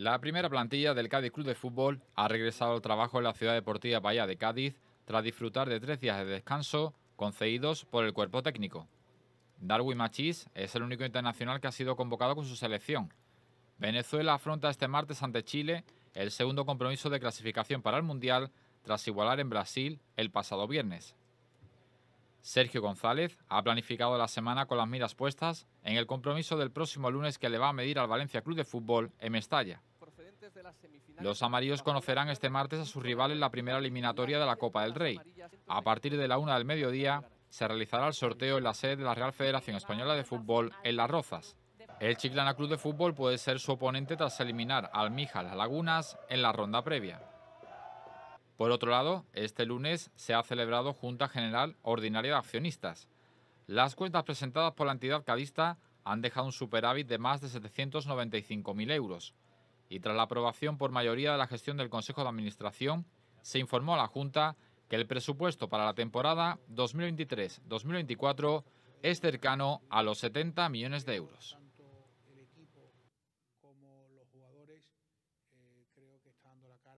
La primera plantilla del Cádiz Club de Fútbol ha regresado al trabajo en la ciudad deportiva Bahía de Cádiz tras disfrutar de tres días de descanso concedidos por el cuerpo técnico. Darwin Machís es el único internacional que ha sido convocado con su selección. Venezuela afronta este martes ante Chile el segundo compromiso de clasificación para el Mundial tras igualar en Brasil el pasado viernes. Sergio González ha planificado la semana con las miras puestas en el compromiso del próximo lunes que le va a medir al Valencia Club de Fútbol en Mestalla. Los amarillos conocerán este martes a su rival en la primera eliminatoria de la Copa del Rey. A partir de la una del mediodía se realizará el sorteo en la sede de la Real Federación Española de Fútbol en Las Rozas. El Chiclana Club de Fútbol puede ser su oponente tras eliminar al Mija Las Lagunas en la ronda previa. Por otro lado, este lunes se ha celebrado Junta General Ordinaria de Accionistas. Las cuentas presentadas por la entidad cadista han dejado un superávit de más de 795.000 euros y tras la aprobación por mayoría de la gestión del Consejo de Administración, se informó a la Junta que el presupuesto para la temporada 2023-2024 es cercano a los 70 millones de euros.